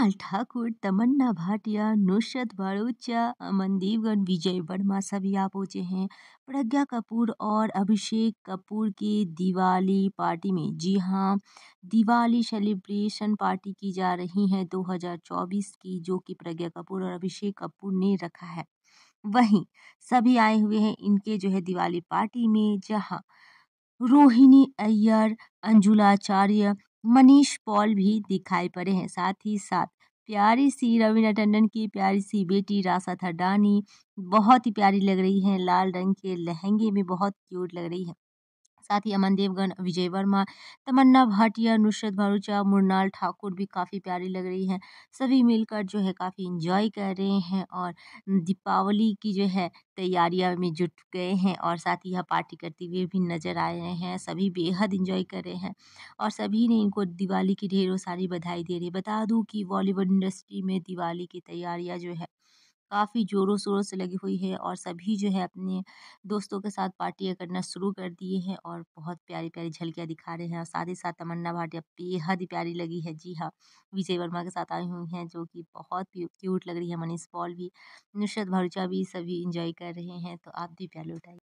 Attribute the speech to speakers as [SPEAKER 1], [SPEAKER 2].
[SPEAKER 1] कुणाल ठाकुर तमन्ना भाटिया नुशत भरूचा अमन देवगन विजय वर्मा सभी आप पहुंचे हैं प्रज्ञा कपूर और अभिषेक कपूर की दिवाली पार्टी में जी हाँ दिवाली सेलिब्रेशन पार्टी की जा रही है 2024 की जो कि प्रज्ञा कपूर और अभिषेक कपूर ने रखा है वहीं सभी आए हुए हैं इनके जो है दिवाली पार्टी में जहाँ रोहिणी अय्यर अंजुलाचार्य मनीष पॉल भी दिखाई पड़े हैं साथ ही साथ प्यारी सी रवीना टंडन की प्यारी सी बेटी राशा थडानी बहुत ही प्यारी लग रही है लाल रंग के लहंगे में बहुत क्यूट लग रही है साथ ही अमन देवगन विजय वर्मा तमन्ना भाटिया नुसरत भरूचा मुरनाल ठाकुर भी काफ़ी प्यारी लग रही हैं सभी मिलकर जो है काफ़ी इंजॉय कर रहे हैं और दीपावली की जो है तैयारियां में जुट गए हैं और साथ ही यह पार्टी करते हुए भी नज़र आ रहे हैं सभी बेहद इंजॉय कर रहे हैं और सभी ने इनको दिवाली की ढेरों सारी बधाई दे रही बता दूँ कि बॉलीवुड इंडस्ट्री में दिवाली की तैयारियाँ जो है काफी जोरों शोरों से लगी हुई है और सभी जो है अपने दोस्तों के साथ पार्टियाँ करना शुरू कर दिए हैं और बहुत प्यारी प्यारी झलकियाँ दिखा रहे हैं और साथ ही साथ तमन्ना भाटिया बेहद ही प्यारी लगी है जी हाँ विजय वर्मा के साथ आई हुई हैं जो कि बहुत क्यूट लग रही है मनीष पॉल भी नुसरत भरूचा भी सभी इंजॉय कर रहे हैं तो आप भी प्यार उठाइए